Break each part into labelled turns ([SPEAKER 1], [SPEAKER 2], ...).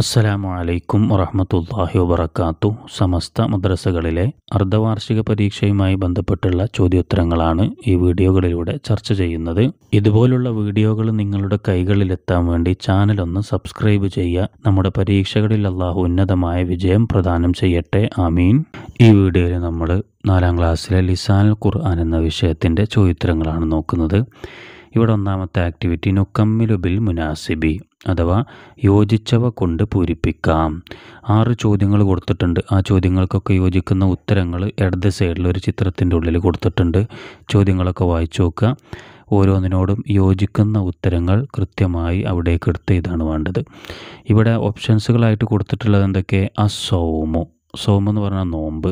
[SPEAKER 1] അസ്സലാമു അലൈക്കും വറഹമത്തല്ലാഹി വബർക്കാത്തു സമസ്ത മദ്രസകളിലെ അർദ്ധവാർഷിക പരീക്ഷയുമായി ബന്ധപ്പെട്ടുള്ള ചോദ്യോത്തരങ്ങളാണ് ഈ വീഡിയോകളിലൂടെ ചർച്ച ചെയ്യുന്നത് ഇതുപോലുള്ള വീഡിയോകൾ നിങ്ങളുടെ കൈകളിലെത്താൻ വേണ്ടി ചാനൽ ഒന്ന് സബ്സ്ക്രൈബ് ചെയ്യുക നമ്മുടെ പരീക്ഷകളിൽ അള്ളാഹു ഉന്നതമായ വിജയം പ്രദാനം ചെയ്യട്ടെ ആമീൻ ഈ വീഡിയോയിൽ നമ്മൾ നാലാം ക്ലാസ്സിലെ ലിസാൻ ഖുർആൻ എന്ന വിഷയത്തിൻ്റെ ചോദ്യോത്തരങ്ങളാണ് നോക്കുന്നത് ഇവിടെ ഒന്നാമത്തെ ആക്ടിവിറ്റി നുക്കമ്മിലു ബിൽ മുനാസിബി അഥവാ യോജിച്ചവ കൊണ്ട് പൂരിപ്പിക്കാം ആറ് ചോദ്യങ്ങൾ കൊടുത്തിട്ടുണ്ട് ആ ചോദ്യങ്ങൾക്കൊക്കെ യോജിക്കുന്ന ഉത്തരങ്ങൾ ഇടത് സൈഡിൽ ഒരു ചിത്രത്തിൻ്റെ ഉള്ളിൽ കൊടുത്തിട്ടുണ്ട് ചോദ്യങ്ങളൊക്കെ വായിച്ചു നോക്കുക ഓരോന്നിനോടും യോജിക്കുന്ന ഉത്തരങ്ങൾ കൃത്യമായി അവിടേക്ക് എടുത്ത് ഇതാണ് വേണ്ടത് ഇവിടെ ഓപ്ഷൻസുകളായിട്ട് കൊടുത്തിട്ടുള്ളത് എന്തൊക്കെ അസോമു സോമു എന്ന് പറഞ്ഞാൽ നോമ്പ്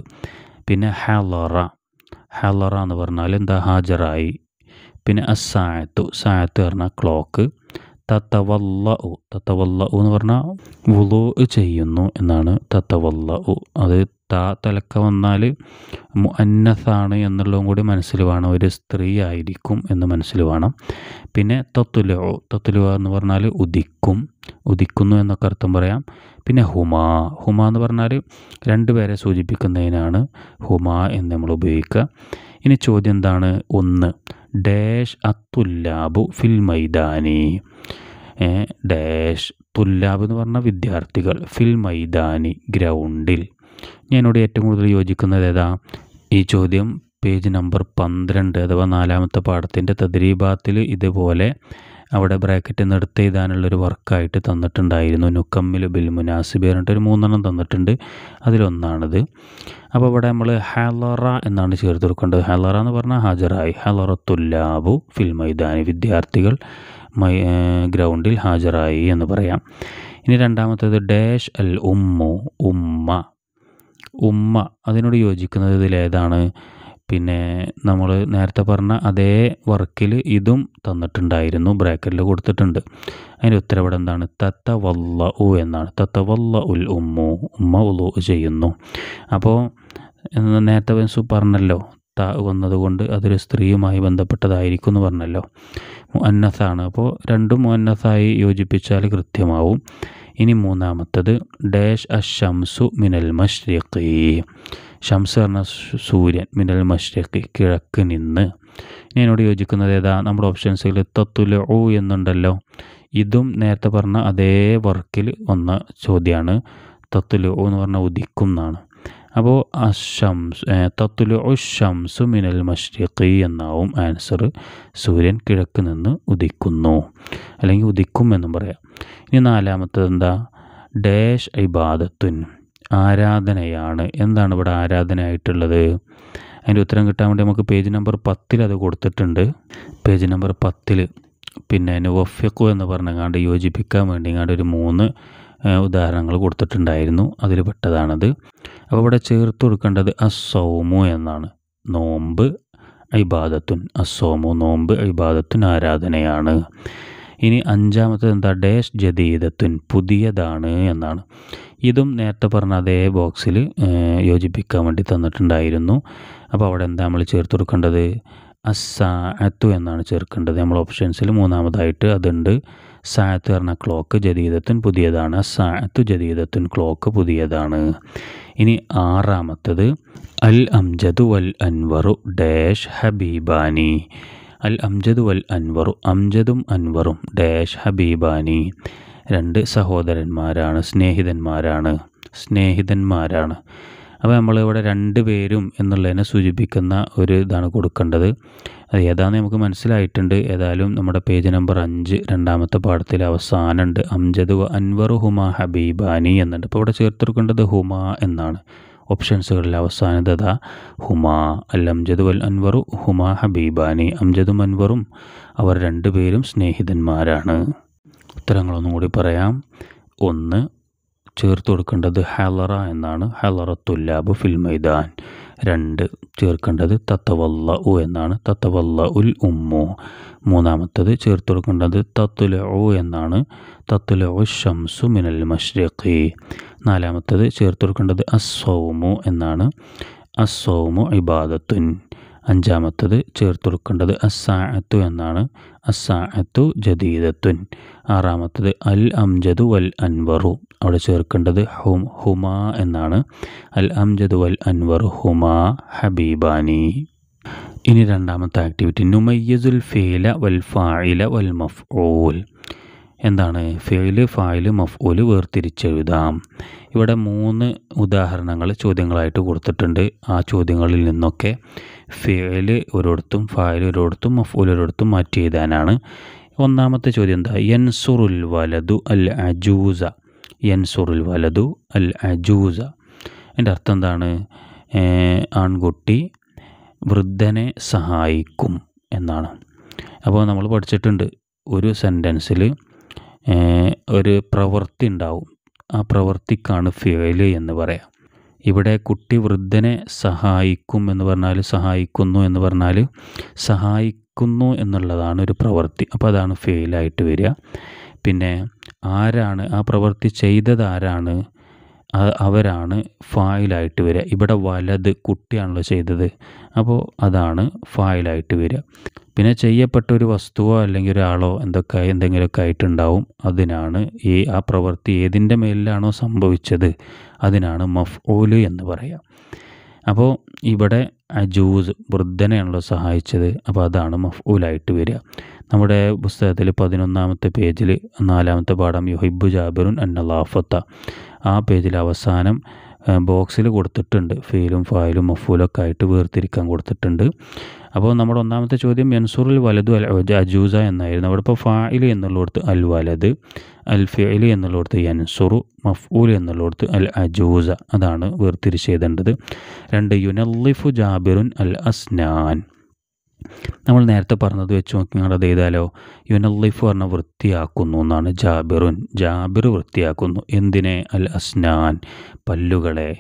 [SPEAKER 1] പിന്നെ ഹലറ ഹലറ എന്ന് പറഞ്ഞാൽ എന്താ ഹാജറായി പിന്നെ അസാഴത്തു സാഴത്ത് പറഞ്ഞാൽ ക്ലോക്ക് തത്തവല്ല ഉ തത്തവല്ല ഉ എന്ന് പറഞ്ഞാൽ വുളു ചെയ്യുന്നു എന്നാണ് തത്തവല്ല ഉ അത് താ തലക്ക വന്നാൽ അന്നസാണ് എന്നുള്ളതും കൂടി മനസ്സിൽ വേണം ഒരു സ്ത്രീ ആയിരിക്കും എന്ന് മനസ്സിൽ വേണം പിന്നെ തത്തുല തത്തുല എന്ന് പറഞ്ഞാൽ ഉദിക്കും ഉദിക്കുന്നു എന്നൊക്കെ അർത്ഥം പറയാം പിന്നെ ഹുമാ ഹുമ എന്ന് പറഞ്ഞാൽ രണ്ടുപേരെ സൂചിപ്പിക്കുന്നതിനാണ് ഹുമ എന്ന് നമ്മൾ ഉപയോഗിക്കുക ഇനി ചോദ്യം എന്താണ് ഒന്ന് ഡാഷ് അത്തുല്ലാബു ഫിൽ മൈദാനി ഡാഷ് തുല്ലാബ് എന്ന് പറഞ്ഞ വിദ്യാർത്ഥികൾ ഫിൽ മൈദാനി ഗ്രൗണ്ടിൽ ഞാനോട് ഏറ്റവും കൂടുതൽ യോജിക്കുന്നത് ഏതാ ഈ ചോദ്യം പേജ് നമ്പർ പന്ത്രണ്ട് അഥവാ നാലാമത്തെ പാഠത്തിൻ്റെ തദ്രീബാത്തിൽ ഇതുപോലെ അവിടെ ബ്രാക്കറ്റ് നിർത്തി എഴുതാനുള്ളൊരു വർക്കായിട്ട് തന്നിട്ടുണ്ടായിരുന്നു നുക്കമ്മിൽ ബിൽ മുനാസിബ് പറഞ്ഞിട്ടൊരു മൂന്നെണ്ണം തന്നിട്ടുണ്ട് അതിലൊന്നാണിത് അപ്പോൾ ഇവിടെ നമ്മൾ ഹലറ എന്നാണ് ചേർത്ത് കൊടുക്കേണ്ടത് ഹലറ എന്ന് പറഞ്ഞാൽ ഹാജറായി ലാബു ഫിൽ മൈതാനി വിദ്യാർത്ഥികൾ മൈ ഗ്രൗണ്ടിൽ ഹാജറായി എന്ന് പറയാം ഇനി രണ്ടാമത്തേത് ഡാഷ് അൽ ഉമ്മു ഉമ്മ ഉമ്മ അതിനോട് യോജിക്കുന്നത് ഇതിലേതാണ് പിന്നെ നമ്മൾ നേരത്തെ പറഞ്ഞ അതേ വർക്കിൽ ഇതും തന്നിട്ടുണ്ടായിരുന്നു ബ്രാക്കറ്റിൽ കൊടുത്തിട്ടുണ്ട് അതിൻ്റെ ഉത്തരവിടെ എന്താണ് തത്ത വല്ല ഉ എന്നാണ് തത്ത വല്ല ഉൽ ഉമ്മു ഉമ്മ ഉലു ചെയ്യുന്നു അപ്പോൾ നേരത്തെ വെൻസു പറഞ്ഞല്ലോ ത വന്നതുകൊണ്ട് അതൊരു സ്ത്രീയുമായി ബന്ധപ്പെട്ടതായിരിക്കും എന്ന് പറഞ്ഞല്ലോ മുഅന്നസാണ് അപ്പോൾ രണ്ടും മുഅന്നസായി യോജിപ്പിച്ചാൽ കൃത്യമാവും ഇനി മൂന്നാമത്തത് ഡാഷ് അഷംസു മിനൽ മഷ്രിഖി ഷംസ് എന്ന സൂര്യൻ മിനൽ മഷ്രഖ് കിഴക്ക് നിന്ന് ഇനി എന്നോട് യോജിക്കുന്നത് ഏതാ നമ്മുടെ ഓപ്ഷൻസിൽ തത്തുല ഓ എന്നുണ്ടല്ലോ ഇതും നേരത്തെ പറഞ്ഞ അതേ വർക്കിൽ വന്ന ചോദ്യമാണ് തത്തുല ഓ എന്ന് പറഞ്ഞാൽ ഉദിക്കും എന്നാണ് അപ്പോൾ അഷംസ് തത്തുല ഒ ഷംസു മിനൽ മഷ്രഖ് എന്നാവും ആൻസർ സൂര്യൻ കിഴക്ക് നിന്ന് ഉദിക്കുന്നു അല്ലെങ്കിൽ ഉദിക്കും എന്നും പറയാം ഇനി നാലാമത്തത് എന്താ ഡാഷ് ഇബാദത്തുൻ ആരാധനയാണ് എന്താണ് ഇവിടെ ആരാധനയായിട്ടുള്ളത് അതിൻ്റെ ഉത്തരം കിട്ടാൻ വേണ്ടി നമുക്ക് പേജ് നമ്പർ പത്തിൽ അത് കൊടുത്തിട്ടുണ്ട് പേജ് നമ്പർ പത്തിൽ പിന്നെ വഫ്യക്കു എന്ന് പറഞ്ഞങ്ങാണ്ട് യോജിപ്പിക്കാൻ വേണ്ടി ഇങ്ങാണ്ട് ഒരു മൂന്ന് ഉദാഹരണങ്ങൾ കൊടുത്തിട്ടുണ്ടായിരുന്നു അതിൽ പെട്ടതാണത് അപ്പോൾ ഇവിടെ ചേർത്ത് കൊടുക്കേണ്ടത് അസോമു എന്നാണ് നോമ്പ് ഐബാദത്തുൻ അസോമു നോമ്പ് ഐബാദത്തുൻ ആരാധനയാണ് ഇനി അഞ്ചാമത്തെ എന്താ ഡേഷ് ജദീദത്തുൻ പുതിയതാണ് എന്നാണ് ഇതും നേരത്തെ പറഞ്ഞ അതേ ബോക്സിൽ യോജിപ്പിക്കാൻ വേണ്ടി തന്നിട്ടുണ്ടായിരുന്നു അപ്പോൾ അവിടെ എന്താ നമ്മൾ ചേർത്ത് കൊടുക്കേണ്ടത് അസാഅത്തു എന്നാണ് ചേർക്കേണ്ടത് നമ്മൾ ഓപ്ഷൻസിൽ മൂന്നാമതായിട്ട് അതുണ്ട് സാഅത്ത് പറഞ്ഞ ക്ലോക്ക് ജദീദത്തുൻ പുതിയതാണ് സാഅത്തു ജദീദത്തുൻ ക്ലോക്ക് പുതിയതാണ് ഇനി ആറാമത്തത് അൽ അംജദു വൽ അൻവറു ഡേഷ് ഹബീബാനി അൽ അംജദ് വൽ അൻവറു അംജദും അൻവറും ഡാഷ് ഹബീബാനി രണ്ട് സഹോദരന്മാരാണ് സ്നേഹിതന്മാരാണ് സ്നേഹിതന്മാരാണ് അപ്പോൾ നമ്മളിവിടെ രണ്ട് പേരും എന്നുള്ളതിനെ സൂചിപ്പിക്കുന്ന ഒരു ഇതാണ് കൊടുക്കേണ്ടത് അത് ഏതാണെന്ന് നമുക്ക് മനസ്സിലായിട്ടുണ്ട് ഏതായാലും നമ്മുടെ പേജ് നമ്പർ അഞ്ച് രണ്ടാമത്തെ പാഠത്തിൽ അവസാനമുണ്ട് അംജദ് അൻവർ ഹുമ ഹബീബാനി എന്നുണ്ട് അപ്പോൾ ഇവിടെ ചേർത്തെടുക്കേണ്ടത് ഹുമ എന്നാണ് ഓപ്ഷൻസുകളിൽ അവസാനത ഹുമാ അൽ അംജദ് വൽ അൻവറു ഹുമാ ഹബീബാനി അംജദും അൻവറും അവർ രണ്ടുപേരും സ്നേഹിതന്മാരാണ് ഉത്തരങ്ങളൊന്നും കൂടി പറയാം ഒന്ന് ചേർത്ത് കൊടുക്കേണ്ടത് ഹലറ എന്നാണ് ഹലറത്തുല്ലാബ് ഫിൽ മൈദാൻ രണ്ട് ചേർക്കേണ്ടത് തത്തവല്ല ഉ എന്നാണ് തത്തവല്ല ഉൽ ഉമ്മു മൂന്നാമത്തത് ചേർത്ത് കൊടുക്കേണ്ടത് തത്തുല ഒ എന്നാണ് തത്തുല ഒ ഷംസു മിനൽ മഷ്രഖി നാലാമത്തത് ചേർത്ത് കൊടുക്കേണ്ടത് അസ്സൗമു എന്നാണ് അസ്സൗമു ഇബാദത്തുൻ അഞ്ചാമത്തത് ചേർത്തൊടുക്കേണ്ടത് അസാഅത്തു എന്നാണ് അസാഅത്തു ജദീദത്വൻ ആറാമത്തത് അൽ അംജദു വൽ അൻവറു അവിടെ ചേർക്കേണ്ടത് ഹും ഹുമാ എന്നാണ് അൽ അംജദു വൽ അൻവറു ഹുമാ ഹബീബാനി ഇനി രണ്ടാമത്തെ ആക്ടിവിറ്റി നുമയ്യസുൽ ഫീല വൽ ഫായില വൽ ഓൽ എന്താണ് ഫെയില് ഫായില് മഫ്ഊല് വേർതിരിച്ചെഴുതാം ഇവിടെ മൂന്ന് ഉദാഹരണങ്ങൾ ചോദ്യങ്ങളായിട്ട് കൊടുത്തിട്ടുണ്ട് ആ ചോദ്യങ്ങളിൽ നിന്നൊക്കെ ഫെയില് ഒരിടത്തും ഫായിൽ ഒരിടത്തും മഫ്ഊല് ഒരിടത്തും മാറ്റി എഴുതാനാണ് ഒന്നാമത്തെ ചോദ്യം എന്താ യൻസുറുൽ വലതു അൽ അജൂസ യൻസുറുൽ വലതു അൽ അജൂസ എൻ്റെ അർത്ഥം എന്താണ് ആൺകുട്ടി വൃദ്ധനെ സഹായിക്കും എന്നാണ് അപ്പോൾ നമ്മൾ പഠിച്ചിട്ടുണ്ട് ഒരു സെൻറ്റൻസിൽ ഒരു പ്രവൃത്തി ഉണ്ടാവും ആ പ്രവൃത്തിക്കാണ് ഫെയില് എന്ന് പറയാം ഇവിടെ കുട്ടി വൃദ്ധനെ സഹായിക്കും എന്ന് പറഞ്ഞാൽ സഹായിക്കുന്നു എന്ന് പറഞ്ഞാൽ സഹായിക്കുന്നു എന്നുള്ളതാണ് ഒരു പ്രവൃത്തി അപ്പോൾ അതാണ് ഫെയിലായിട്ട് വരിക പിന്നെ ആരാണ് ആ പ്രവൃത്തി ചെയ്തത് ആരാണ് അവരാണ് ഫായിലായിട്ട് വരിക ഇവിടെ വലത് കുട്ടിയാണല്ലോ ചെയ്തത് അപ്പോൾ അതാണ് ഫായിലായിട്ട് വരിക പിന്നെ ചെയ്യപ്പെട്ട ഒരു വസ്തുവോ അല്ലെങ്കിൽ ഒരാളോ എന്തൊക്കെ എന്തെങ്കിലുമൊക്കെ ആയിട്ടുണ്ടാവും അതിനാണ് ഈ ആ പ്രവൃത്തി ഏതിൻ്റെ മേലിലാണോ സംഭവിച്ചത് അതിനാണ് മഫ്ഊല് എന്ന് പറയുക അപ്പോൾ ഇവിടെ അജൂസ് വൃദ്ധനെയാണല്ലോ സഹായിച്ചത് അപ്പോൾ അതാണ് മഫ്ഊലായിട്ട് വരിക നമ്മുടെ പുസ്തകത്തിൽ പതിനൊന്നാമത്തെ പേജിൽ നാലാമത്തെ പാഠം യുഹിബു ജാബിറുൻ അന്നലാഫത്ത ആ പേജിൽ അവസാനം ബോക്സിൽ കൊടുത്തിട്ടുണ്ട് ഫെയിലും മഫൂലും മഫൂലൊക്കെ ആയിട്ട് വേർതിരിക്കാൻ കൊടുത്തിട്ടുണ്ട് അപ്പോൾ നമ്മുടെ ഒന്നാമത്തെ ചോദ്യം മെൻസൂറിൽ വലതു അൽ അജൂസ എന്നായിരുന്നു അവിടെ ഇപ്പോൾ ഫായിൽ എന്നുള്ളിടത്ത് അൽ വലത് അൽ ഫെയിൽ എന്നുള്ളിടത്ത് എൻസുറു മഫൂൽ എന്നുള്ളിടത്ത് അൽ അജൂസ അതാണ് വേർതിരിച്ച് രണ്ട് യുനല്ലിഫു ജാബിറുൻ അൽ അസ്നാൻ നമ്മൾ നേരത്തെ പറഞ്ഞത് വെച്ച് നോക്കിയാണ് അത് ചെയ്താലോ യുനല്ലിഫ് പറഞ്ഞ വൃത്തിയാക്കുന്നു എന്നാണ് ജാബിറുൻ ജാബിർ വൃത്തിയാക്കുന്നു എന്തിനെ അൽ അസ്നാൻ പല്ലുകളെ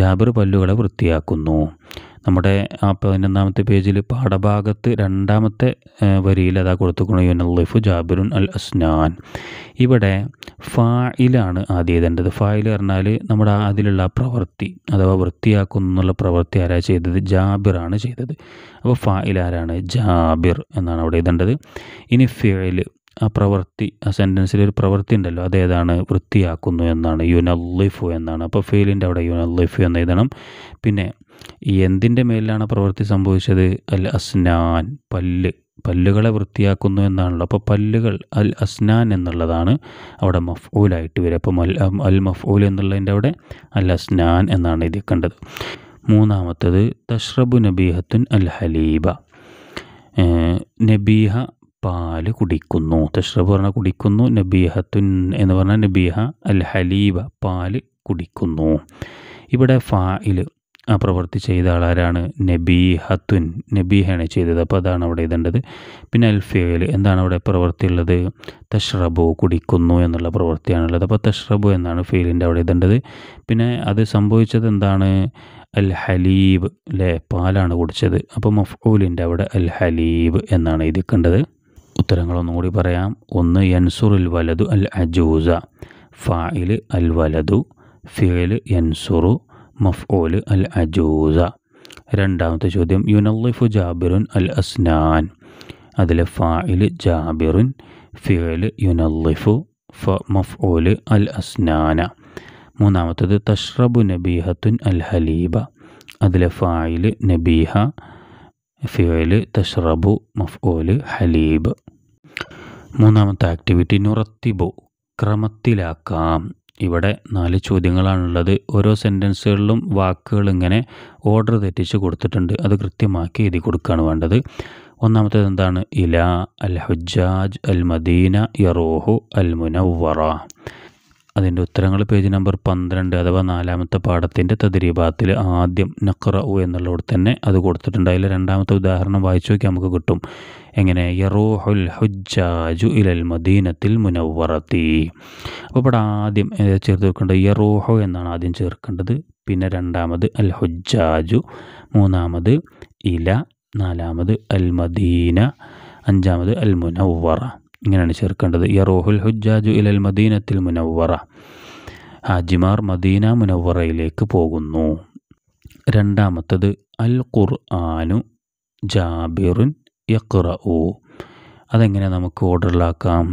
[SPEAKER 1] ജാബർ പല്ലുകളെ വൃത്തിയാക്കുന്നു നമ്മുടെ ആ പതിനൊന്നാമത്തെ പേജിൽ പാഠഭാഗത്ത് രണ്ടാമത്തെ വരിയിൽ അതാ കൊടുത്തുകൊണ്ട് യുനല്ലിഫു ജാബിറുൻ അൽ അസ്നാൻ ഇവിടെ ഫായിലാണ് ആദ്യം എഴുതേണ്ടത് ഫായിൽ പറഞ്ഞാൽ നമ്മുടെ അതിലുള്ള പ്രവൃത്തി അഥവാ വൃത്തിയാക്കുന്നു എന്നുള്ള പ്രവൃത്തി ആരാ ചെയ്തത് ജാബിറാണ് ചെയ്തത് അപ്പോൾ ഫായിൽ ആരാണ് ജാബിർ എന്നാണ് അവിടെ എഴുതേണ്ടത് ഇനി ഫിയൽ ആ പ്രവൃത്തി ആ സെൻറ്റൻസിൽ ഒരു പ്രവൃത്തി ഉണ്ടല്ലോ അതേതാണ് വൃത്തിയാക്കുന്നു എന്നാണ് യുനല്ലിഫു എന്നാണ് അപ്പോൾ ഫെയിലിൻ്റെ അവിടെ യുനല്ലിഫു എന്ന് എഴുതണം പിന്നെ എന്തിൻ്റെ മേലിലാണ് പ്രവൃത്തി സംഭവിച്ചത് അൽ അസ്നാൻ പല്ല് പല്ലുകളെ വൃത്തിയാക്കുന്നു എന്നാണല്ലോ അപ്പോൾ പല്ലുകൾ അൽ അസ്നാൻ എന്നുള്ളതാണ് അവിടെ മഫ്ഊലായിട്ട് വരിക അപ്പം അൽ അൽ മഫ്ഊൽ എന്നുള്ളതിൻ്റെ അവിടെ അൽ അസ്നാൻ എന്നാണ് എഴുതിക്കേണ്ടത് കണ്ടത് മൂന്നാമത്തത് തഷ്റബു നബീഹത്തുൻ അൽ ഹലീബ നബീഹ പാല് കുടിക്കുന്നു തഷ്റബ് പറഞ്ഞാൽ കുടിക്കുന്നു നബീഹത്തുൻ എന്ന് പറഞ്ഞാൽ നബീഹ അൽ ഹലീബ പാല് കുടിക്കുന്നു ഇവിടെ ഫായിൽ ആ പ്രവൃത്തി ചെയ്ത ആളാരാണ് നബീഹത്തുൻ നബീഹയാണ് ചെയ്തത് അപ്പോൾ അതാണ് അവിടെ ഇതേണ്ടത് പിന്നെ അൽ എന്താണ് അവിടെ പ്രവൃത്തി ഉള്ളത് തഷ്റബു കുടിക്കുന്നു എന്നുള്ള പ്രവൃത്തിയാണുള്ളത് അപ്പോൾ തഷ്റബു എന്നാണ് ഫെയിലിൻ്റെ അവിടെ ഇതേണ്ടത് പിന്നെ അത് സംഭവിച്ചത് എന്താണ് അൽ ഹലീബ് അല്ലേ പാലാണ് കുടിച്ചത് അപ്പോൾ മഫ്ഊലിൻ്റെ അവിടെ അൽ ഹലീബ് എന്നാണ് എഴുതിക്കേണ്ടത് ഉത്തരങ്ങളൊന്നും കൂടി പറയാം ഒന്ന് യൻസുറുൽ വലതു അൽ അജൂസ ഫായിൽ അൽ വലതു ഫിയൽ യൻസുറു മഫ്ഊൽ അൽ അജൂസ രണ്ടാമത്തെ ചോദ്യം യുനല്ലിഫു ജാബിറുൻ അൽ അസ്നാൻ അതിലെ ഫായിൽ ജാബിറുൻ ഫിയൽ യുനല്ലിഫു ഫ മഫ്ഊൽ അൽ അസ്നാന മൂന്നാമത്തത് തഷ്റബു നബീഹത്തുൻ അൽ ഹലീബ അതിലെ ഫായിൽ നബീഹ ഫിയോയിൽ തഷ്റബു മഫ്ഊല് ഹലീബ് മൂന്നാമത്തെ ആക്ടിവിറ്റി നുറത്തിബു ക്രമത്തിലാക്കാം ഇവിടെ നാല് ചോദ്യങ്ങളാണുള്ളത് ഓരോ സെൻറ്റൻസുകളിലും വാക്കുകൾ ഇങ്ങനെ ഓർഡർ തെറ്റിച്ച് കൊടുത്തിട്ടുണ്ട് അത് കൃത്യമാക്കി എഴുതി കൊടുക്കുകയാണ് വേണ്ടത് ഒന്നാമത്തേത് എന്താണ് ഇല അൽ ഹുജാജ് അൽ മദീന യറോഹു അൽ മുനവറ അതിൻ്റെ ഉത്തരങ്ങൾ പേജ് നമ്പർ പന്ത്രണ്ട് അഥവാ നാലാമത്തെ പാഠത്തിൻ്റെ തദ്രീഭാഗത്തിൽ ആദ്യം നക്റഉ എന്നുള്ളവിടെ തന്നെ അത് കൊടുത്തിട്ടുണ്ട് അതിൽ രണ്ടാമത്തെ ഉദാഹരണം വായിച്ചു നോക്കിയാൽ നമുക്ക് കിട്ടും എങ്ങനെ യറോഹുൽ ഹുജാജു ഇലൽ മദീനത്തിൽ മുനവറത്തി അപ്പോൾ ഇവിടെ ആദ്യം ചേർത്ത് വെക്കേണ്ടത് യറോഹു എന്നാണ് ആദ്യം ചേർക്കേണ്ടത് പിന്നെ രണ്ടാമത് അൽ ഹുജാജു മൂന്നാമത് ഇല നാലാമത് അൽ മദീന അഞ്ചാമത് അൽ മുനവറ ഇങ്ങനെയാണ് ചേർക്കേണ്ടത് യറോഹുൽ ഹുജാജു ഇലൽ മദീനത്തിൽ മുനവറ ഹാജിമാർ മദീന മുനവറയിലേക്ക് പോകുന്നു രണ്ടാമത്തത് അൽ ഖുർആാനു ജാബിറുൻ യക്റഉ അതെങ്ങനെ നമുക്ക് ഓർഡറിലാക്കാം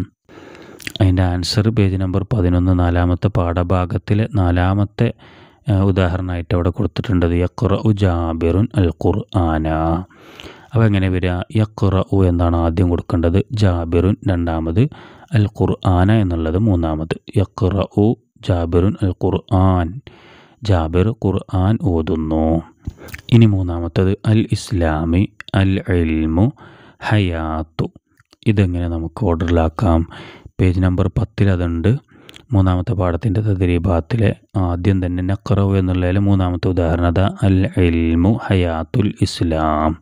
[SPEAKER 1] അതിൻ്റെ ആൻസർ പേജ് നമ്പർ പതിനൊന്ന് നാലാമത്തെ പാഠഭാഗത്തിലെ നാലാമത്തെ ഉദാഹരണമായിട്ട് അവിടെ കൊടുത്തിട്ടുണ്ടത് യക്റഉ ജാബിറുൻ അൽ ഖുർആന അപ്പോൾ എങ്ങനെ വരിക ഉ എന്നാണ് ആദ്യം കൊടുക്കേണ്ടത് ജാബിറുൻ രണ്ടാമത് അൽ ഖുർആന എന്നുള്ളത് മൂന്നാമത് ഉ ജാബിറുൻ അൽ ഖുർആൻ ജാബിർ ഖുർആൻ ഓതുന്നു ഇനി മൂന്നാമത്തത് അൽ ഇസ്ലാമി അൽ ഇൽമു ഹയാത്തു ഇതെങ്ങനെ നമുക്ക് ഓർഡറിലാക്കാം പേജ് നമ്പർ പത്തിൽ അതുണ്ട് മൂന്നാമത്തെ പാഠത്തിൻ്റെ തദ്രീഭാഗത്തിലെ ആദ്യം തന്നെ നക്കറവ് എന്നുള്ളതിൽ മൂന്നാമത്തെ ഉദാഹരണത അൽ ഇൽമു ഹയാത്തുൽ ഇസ്ലാം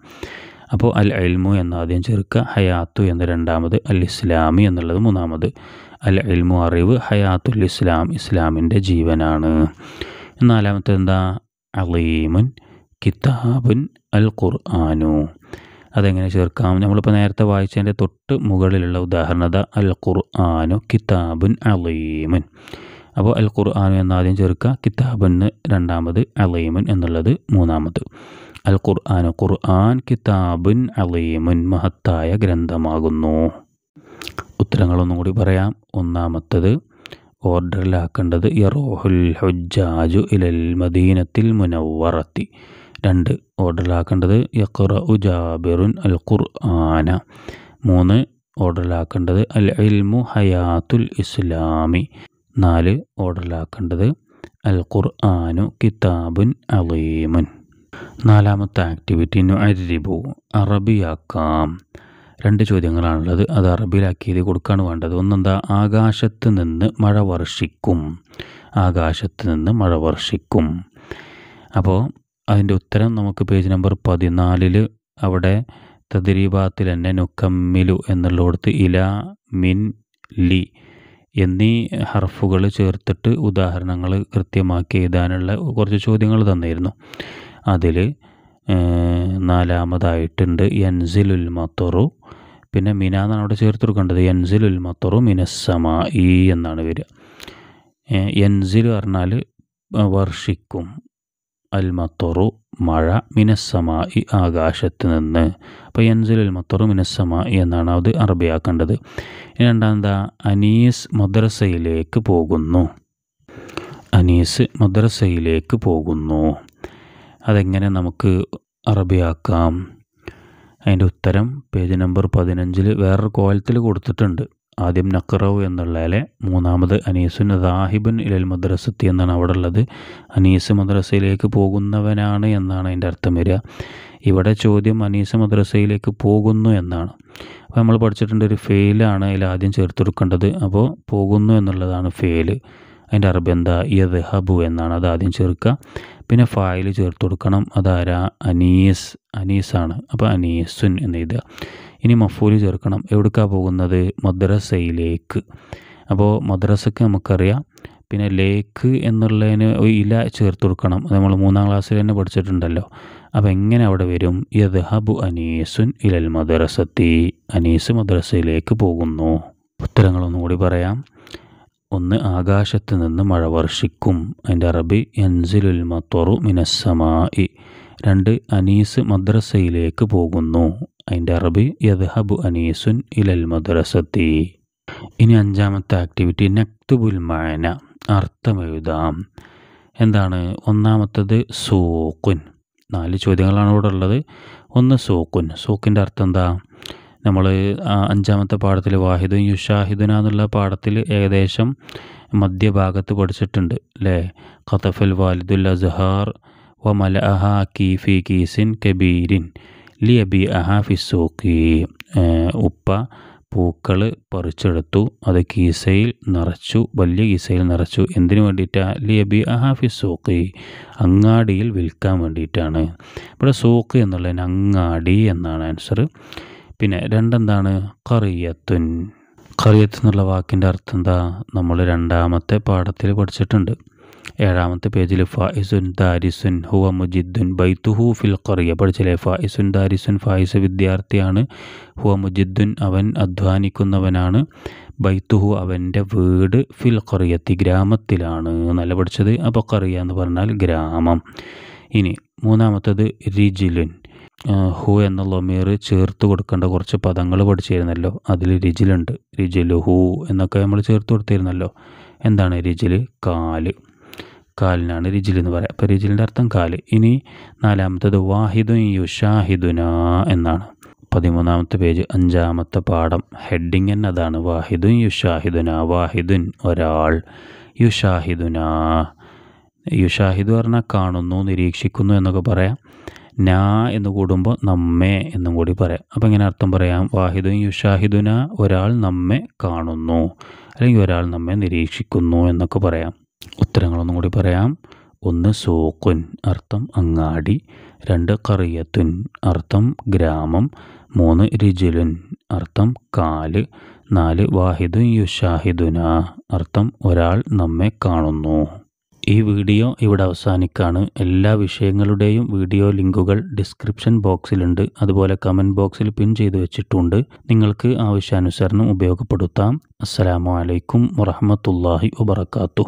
[SPEAKER 1] അപ്പോൾ അൽ അൽമു എന്നാദ്യം ചേർക്കുക ഹയാത്തു എന്ന് രണ്ടാമത് അൽ ഇസ്ലാമി എന്നുള്ളത് മൂന്നാമത് അൽ അൽമു അറിവ് ഹയാത്തുൽ ഇസ്ലാം ഇസ്ലാമിൻ്റെ ജീവനാണ് നാലാമത്തെ എന്താ അലീമുൻ കിതാബുൻ അൽ ഖുർആാനു അതെങ്ങനെ ചേർക്കാം നമ്മളിപ്പോൾ നേരത്തെ വായിച്ചതിൻ്റെ തൊട്ട് മുകളിലുള്ള ഉദാഹരണത അൽ ഖുർആാനു കിതാബുൻ അലീമുൻ അപ്പോൾ അൽ ഖുർആാനു എന്നാദ്യം ചേർക്കുക കിതാബെന്ന് രണ്ടാമത് അലൈമൻ എന്നുള്ളത് മൂന്നാമത് അൽ ഖുർആാനു ഖുർആൻ കിതാബുൻ അലൈമുൻ മഹത്തായ ഗ്രന്ഥമാകുന്നു ഉത്തരങ്ങളൊന്നും കൂടി പറയാം ഒന്നാമത്തത് ഓർഡറിലാക്കേണ്ടത് യറോഹുൽ ഹുജാജു ഇലൽ മദീനത്തിൽ മുനവറത്തി രണ്ട് ഓർഡറിലാക്കേണ്ടത് യഖറ ഉജാബിറുൻ അൽ ഖുർആന മൂന്ന് ഓർഡറിലാക്കേണ്ടത് അൽ ഇൽമു ഹയാത്തുൽ ഇസ്ലാമി നാല് ഓർഡറിലാക്കേണ്ടത് അൽ ഖുർആാനു കിതാബുൻ അലീമുൻ നാലാമത്തെ ആക്ടിവിറ്റി അരിബു അറബിയാക്കാം രണ്ട് ചോദ്യങ്ങളാണുള്ളത് അത് അറബിയിലാക്കിയത് കൊടുക്കാണ് വേണ്ടത് ഒന്നെന്താ ആകാശത്ത് നിന്ന് മഴ വർഷിക്കും ആകാശത്ത് നിന്ന് മഴ വർഷിക്കും അപ്പോൾ അതിൻ്റെ ഉത്തരം നമുക്ക് പേജ് നമ്പർ പതിനാലിൽ അവിടെ തദ്രീബാത്തിൽ തന്നെ നുക്കമ്മിലു എന്നുള്ളടത്ത് ഇല മിൻ ലി എന്നീ ഹർഫുകൾ ചേർത്തിട്ട് ഉദാഹരണങ്ങൾ കൃത്യമാക്കി എഴുതാനുള്ള കുറച്ച് ചോദ്യങ്ങൾ തന്നിരുന്നു അതിൽ നാലാമതായിട്ടുണ്ട് എൻസിലുൽ മത്തറു പിന്നെ മിന എന്നാണ് അവിടെ ചേർത്ത് കൊടുക്കേണ്ടത് യൻസിലുൽ മത്തറു മിനസ്സമ ഈ എന്നാണ് വരിക എൻസിൽ പറഞ്ഞാൽ വർഷിക്കും അൽ മഴ മിനസ്സമായി ആകാശത്ത് നിന്ന് അപ്പോൾ യൻസുൽ മത്തറു മിനസ്സമായി എന്നാണ് അത് അറബിയാക്കേണ്ടത് രണ്ടാമതാ അനീസ് മദ്രസയിലേക്ക് പോകുന്നു അനീസ് മദ്രസയിലേക്ക് പോകുന്നു അതെങ്ങനെ നമുക്ക് അറബിയാക്കാം അതിൻ്റെ ഉത്തരം പേജ് നമ്പർ പതിനഞ്ചിൽ വേറൊരു കോലത്തിൽ കൊടുത്തിട്ടുണ്ട് ആദ്യം നക്കറവ് എന്നുള്ളതിലെ മൂന്നാമത് അനീസുൻ റാഹിബുൻ ഇലൽ മദ്രസത്തി എന്നാണ് അവിടെ ഉള്ളത് അനീസ് മദ്രസയിലേക്ക് പോകുന്നവനാണ് എന്നാണ് അതിൻ്റെ അർത്ഥം വരിക ഇവിടെ ചോദ്യം അനീസ് മദ്രസയിലേക്ക് പോകുന്നു എന്നാണ് അപ്പോൾ നമ്മൾ പഠിച്ചിട്ടുണ്ട് ഒരു ഫെയിലാണ് അതിൽ ആദ്യം ചേർത്തെടുക്കേണ്ടത് അപ്പോൾ പോകുന്നു എന്നുള്ളതാണ് ഫെയില് അതിൻ്റെ അറബ് എന്താ യദ്ഹബു എന്നാണ് അത് ആദ്യം ചേർക്കുക പിന്നെ ഫായിൽ ചേർത്ത് കൊടുക്കണം അതാരാ അനീസ് അനീസാണ് അപ്പോൾ അനീസുൻ എന്ന് എഴുതുക ഇനി മഫൂല് ചേർക്കണം എവിടേക്കാണ് പോകുന്നത് മദ്രസയിലേക്ക് അപ്പോൾ മദ്രസയ്ക്ക് നമുക്കറിയാം പിന്നെ ലേക്ക് എന്നുള്ളതിന് ഇല ചേർത്ത് കൊടുക്കണം നമ്മൾ മൂന്നാം ക്ലാസ്സിൽ തന്നെ പഠിച്ചിട്ടുണ്ടല്ലോ അപ്പോൾ എങ്ങനെ അവിടെ വരും യദ്ഹബു അനീസുൻ ഇലൽ മദ്രസത്തി അനീസ് മദ്രസയിലേക്ക് പോകുന്നു ഉത്തരങ്ങളൊന്നും കൂടി പറയാം ഒന്ന് ആകാശത്ത് നിന്ന് മഴ വർഷിക്കും അതിൻ്റെ അറബി എൻസിലുൽ മത്തൊറു മിനസ്സമായി രണ്ട് അനീസ് മദ്രസയിലേക്ക് പോകുന്നു അതിൻ്റെ അറബി യദ്ഹബു അനീസുൻ ഇലൽ മദ്രസത്തി ഇനി അഞ്ചാമത്തെ ആക്ടിവിറ്റി നക്തുബുൽ മായന അർത്ഥമെഴുതാം എന്താണ് ഒന്നാമത്തത് സൂക്കുൻ നാല് ചോദ്യങ്ങളാണ് ഇവിടെ ഉള്ളത് ഒന്ന് സൂക്കുൻ സൂക്കിൻ്റെ അർത്ഥം എന്താ നമ്മൾ അഞ്ചാമത്തെ പാഠത്തിൽ വാഹിദുൻ യുഷാഹിദുന എന്നുള്ള പാഠത്തിൽ ഏകദേശം മധ്യഭാഗത്ത് പഠിച്ചിട്ടുണ്ട് അല്ലേ ഖത്തഫൽ വാലിദുൽ അസ്ഹാർ وملأها كي في كيس كبير ലിയബിഅഹ ഫിസൂക്കി ഉപ്പ പൂക്കൾ പറിച്ചെടുത്തു അത് കീസയിൽ നിറച്ചു വലിയ കീസയിൽ നിറച്ചു എന്തിനു വേണ്ടിയിട്ടാ ലിയബി അഹ ഫിസൂക്കി അങ്ങാടിയിൽ വിൽക്കാൻ വേണ്ടിയിട്ടാണ് ഇവിടെ സൂക്ക് എന്നുള്ളതിന് അങ്ങാടി എന്നാണ് ആൻസർ പിന്നെ രണ്ടെന്താണ് കറിയത്തുൻ കറിയത്ത് എന്നുള്ള വാക്കിൻ്റെ അർത്ഥം എന്താ നമ്മൾ രണ്ടാമത്തെ പാഠത്തിൽ പഠിച്ചിട്ടുണ്ട് ഏഴാമത്തെ പേജിൽ ഫായിസുൻ ദാരിസുൻ ഹുവ മുജിദ്ദുൻ ബൈത്തുഹു ഫിൽ ഖറിയ പഠിച്ചില്ലേ ഫായിസുൻ ദാരിസുൻ ഫായിസ് വിദ്യാർത്ഥിയാണ് ഹുവ മുജിദ്ദുൻ അവൻ അധ്വാനിക്കുന്നവനാണ് ബൈത്തുഹു അവൻ്റെ വീട് ഫിൽ ഖറിയത്തി ഗ്രാമത്തിലാണ് നല്ല പഠിച്ചത് അപ്പോൾ ഖറിയ എന്ന് പറഞ്ഞാൽ ഗ്രാമം ഇനി മൂന്നാമത്തത് റിജിലുൻ ഹു എന്ന ലൊമീർ ചേർത്ത് കൊടുക്കേണ്ട കുറച്ച് പദങ്ങൾ പഠിച്ചിരുന്നല്ലോ അതിൽ രിജിലുണ്ട് രിജിലു ഹു എന്നൊക്കെ നമ്മൾ ചേർത്ത് കൊടുത്തിരുന്നല്ലോ എന്താണ് രിജിൽ കാല് കാലിനാണ് രിജിൽ എന്ന് പറയുക അപ്പോൾ രിജിലിൻ്റെ അർത്ഥം കാല് ഇനി നാലാമത്തത് വാഹിദുൻ യുഷാഹിദുന എന്നാണ് പതിമൂന്നാമത്തെ പേജ് അഞ്ചാമത്തെ പാഠം ഹെഡിങ് അതാണ് വാഹിദുൻ യുഷാഹിദുന വാഹിദുൻ ഒരാൾ യുഷാഹിദുന യുഷാഹിദ് പറഞ്ഞാൽ കാണുന്നു നിരീക്ഷിക്കുന്നു എന്നൊക്കെ പറയാം നാ എന്ന് കൂടുമ്പോൾ നമ്മെ എന്നും കൂടി പറയാം അപ്പോൾ ഇങ്ങനെ അർത്ഥം പറയാം വാഹിദുൻ യുഷാഹിദുന ഒരാൾ നമ്മെ കാണുന്നു അല്ലെങ്കിൽ ഒരാൾ നമ്മെ നിരീക്ഷിക്കുന്നു എന്നൊക്കെ പറയാം ഉത്തരങ്ങളൊന്നും കൂടി പറയാം ഒന്ന് സോക്കുൻ അർത്ഥം അങ്ങാടി രണ്ട് കറിയത്തുൻ അർത്ഥം ഗ്രാമം മൂന്ന് രിജുലുൻ അർത്ഥം കാല് നാല് വാഹിദുൻ യുഷാഹിദുന അർത്ഥം ഒരാൾ നമ്മെ കാണുന്നു ഈ വീഡിയോ ഇവിടെ അവസാനിക്കാണ് എല്ലാ വിഷയങ്ങളുടെയും വീഡിയോ ലിങ്കുകൾ ഡിസ്ക്രിപ്ഷൻ ബോക്സിലുണ്ട് അതുപോലെ കമൻറ്റ് ബോക്സിൽ പിൻ ചെയ്തു വെച്ചിട്ടുണ്ട് നിങ്ങൾക്ക് ആവശ്യാനുസരണം ഉപയോഗപ്പെടുത്താം അസ്സലാമു അലൈക്കും വാത്തു